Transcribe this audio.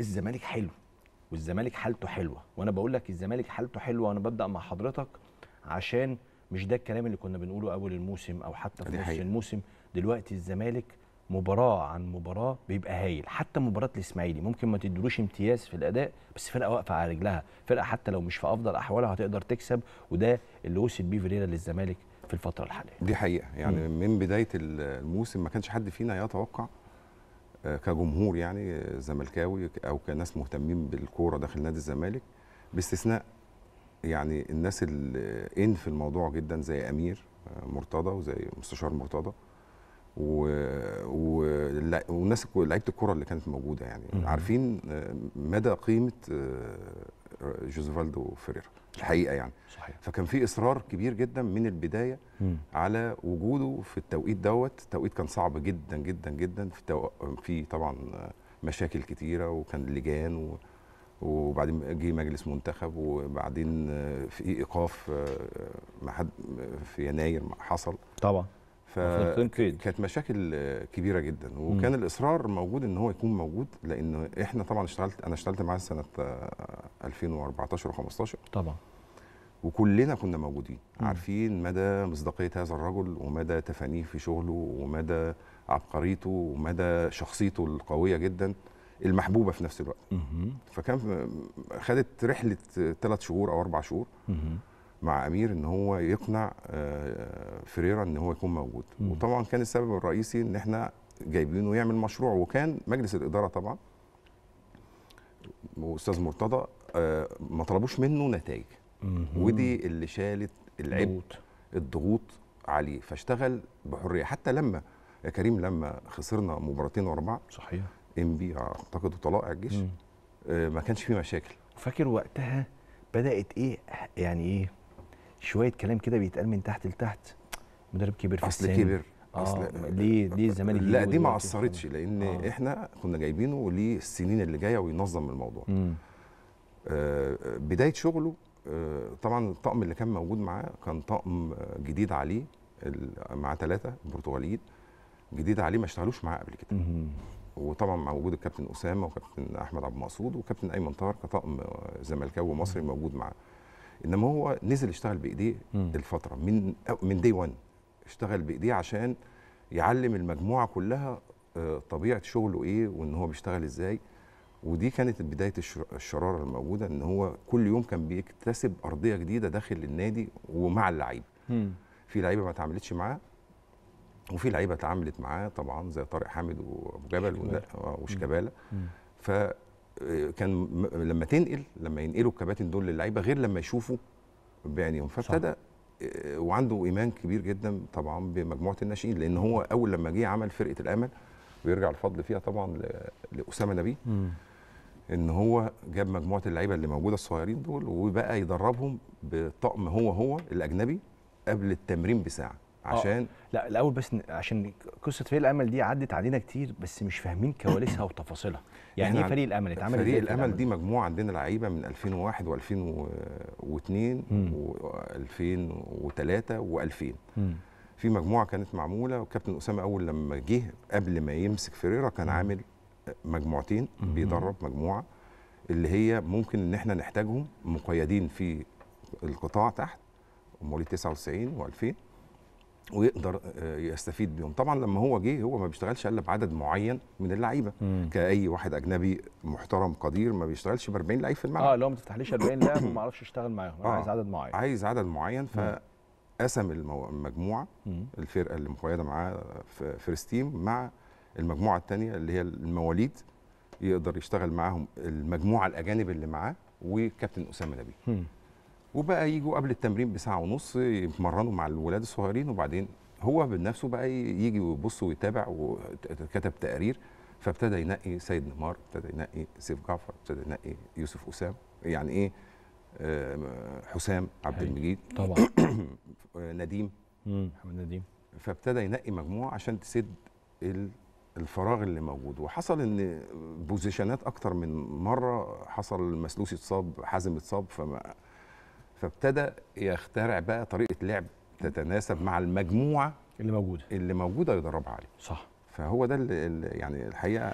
الزمالك حلو والزمالك حالته حلوه وانا بقول لك الزمالك حالته حلوه وانا ببدا مع حضرتك عشان مش ده الكلام اللي كنا بنقوله اول الموسم او حتى في نص الموسم دلوقتي الزمالك مباراه عن مباراه بيبقى هايل حتى مباراه الاسماعيلي ممكن ما تدروش امتياز في الاداء بس فرقه واقفه على رجلها فرقه حتى لو مش في افضل احوالها هتقدر تكسب وده اللي وصل بيه فيريرا للزمالك في الفتره الحاليه دي حقيقه يعني م. من بدايه الموسم ما كانش حد فينا يتوقع كجمهور يعني زملكاوي او كناس مهتمين بالكوره داخل نادي الزمالك باستثناء يعني الناس اللي ان في الموضوع جدا زي امير آه، مرتضى وزي مستشار مرتضى و... والناس لعيبه الكوره اللي كانت موجوده يعني عارفين آه، مدى قيمه آه، جوزيفالدو فيريرا الحقيقه يعني صحيح. فكان في اصرار كبير جدا من البدايه م. على وجوده في التوقيت دوت التوقيت كان صعب جدا جدا جدا في التو... في طبعا مشاكل كتيره وكان لجان و... وبعدين جه مجلس منتخب وبعدين في ايقاف آه، في يناير حصل طبعا فكانت مشاكل كبيره جدا وكان م. الاصرار موجود ان هو يكون موجود لان احنا طبعا اشتغلت انا اشتغلت معاه سنه آه، 2014 و15 طبعا وكلنا كنا موجودين عارفين مدى مصداقيه هذا الرجل ومدى تفانيه في شغله ومدى عبقريته ومدى شخصيته القويه جدا المحبوبه في نفس الوقت فكان خدت رحله ثلاث شهور او اربع شهور مم. مع امير ان هو يقنع آه، فريرا ان هو يكون موجود مم. وطبعا كان السبب الرئيسي ان احنا جايبينه يعمل مشروع وكان مجلس الاداره طبعا واستاذ مرتضى آه، ما طلبوش منه نتائج ودي اللي شالت العبء الضغوط عليه فاشتغل بحريه حتى لما يا كريم لما خسرنا مباراتين ورا بعض صحيح ام بي اعتقد طلائع الجيش مم. آه، ما كانش فيه مشاكل فاكر وقتها بدات ايه يعني ايه شويه كلام كده بيتقال من تحت لتحت مدرب كبير في اصل كبر آه اصل ليه ليه الزمالك لا دي ما اثرتش لان آه. احنا كنا جايبينه للسنين اللي جايه وينظم الموضوع مم. آه، بدايه شغله آه، طبعا الطقم اللي كان موجود معاه كان طقم آه، جديد عليه مع ثلاثه برتغاليين جديد عليه ما اشتغلوش معاه قبل كده وطبعا مع وجود الكابتن اسامه وكابتن احمد عبد المقصود وكابتن ايمن طاهر كطقم زملكاوي مصري موجود معاه انما هو نزل اشتغل بايديه الفتره من من دي 1 اشتغل بايديه عشان يعلم المجموعه كلها طبيعه شغله ايه وان هو بيشتغل ازاي ودي كانت بدايه الشراره الموجوده ان هو كل يوم كان بيكتسب ارضيه جديده داخل النادي ومع اللعيبه في لعيبه ما اتعاملتش معاه وفي لعيبه اتعاملت معاه طبعا زي طارق حامد وابو جبل وشيكابالا ف آه، كان لما تنقل لما ينقلوا الكباتن دول للعيبه غير لما يشوفوا بعينيهم فابتدى آه، وعنده ايمان كبير جدا طبعا بمجموعه الناشئين لان هو اول لما جه عمل فرقه الامل ويرجع الفضل فيها طبعا لاسامه نبيه ان هو جاب مجموعه اللعيبه اللي موجوده الصغيرين دول وبقى يدربهم بطقم هو هو الاجنبي قبل التمرين بساعه آه. عشان آه. لا الاول بس عشان قصه فريق الامل دي عدت علينا كتير بس مش فاهمين كواليسها وتفاصيلها يعني ايه فريق الامل اتعمل فريق الامل دي مجموعه عندنا لعيبه من 2001 و2002 و2003 و2000 في مجموعه كانت معموله وكابتن اسامه اول لما جه قبل ما يمسك فريرا كان عامل مجموعتين بيدرب مجموعه اللي هي ممكن ان احنا نحتاجهم مقيدين في القطاع تحت مواليد 99 و2000 ويقدر آه، يستفيد بيهم طبعا لما هو جه هو ما بيشتغلش الا بعدد معين من اللعيبه كاي واحد اجنبي محترم قدير ما بيشتغلش ب 40 لعيب في الملعب اه لو ما تفتحليش 40 لاعب وما اعرفش اشتغل معاهم آه عايز عدد معين عايز عدد معين فقسم المجموعه الفرقه اللي مقيده معاه آه، فيرست تيم مع المجموعه الثانيه اللي هي المواليد يقدر يشتغل معاهم المجموعه الاجانب اللي معاه وكابتن اسامه نبيل وبقى يجوا قبل التمرين بساعه ونص يتمرنوا مع الولاد الصغيرين وبعدين هو بنفسه بقى يجي ويبص ويتابع وكتب تقارير فابتدى ينقي سيد نمار ابتدى ينقي سيف جعفر ابتدى ينقي يوسف اسامه يعني ايه حسام عبد المجيد طبعا نديم محمد نديم فابتدى ينقي مجموعه عشان تسد الفراغ اللي موجود وحصل ان بوزيشنات اكتر من مره حصل المسلوسي اتصاب حازم اتصاب فما فابتدى يخترع بقى طريقه لعب تتناسب مع المجموعه اللي موجوده اللي موجوده يدربها عليه صح فهو ده اللي يعني الحقيقه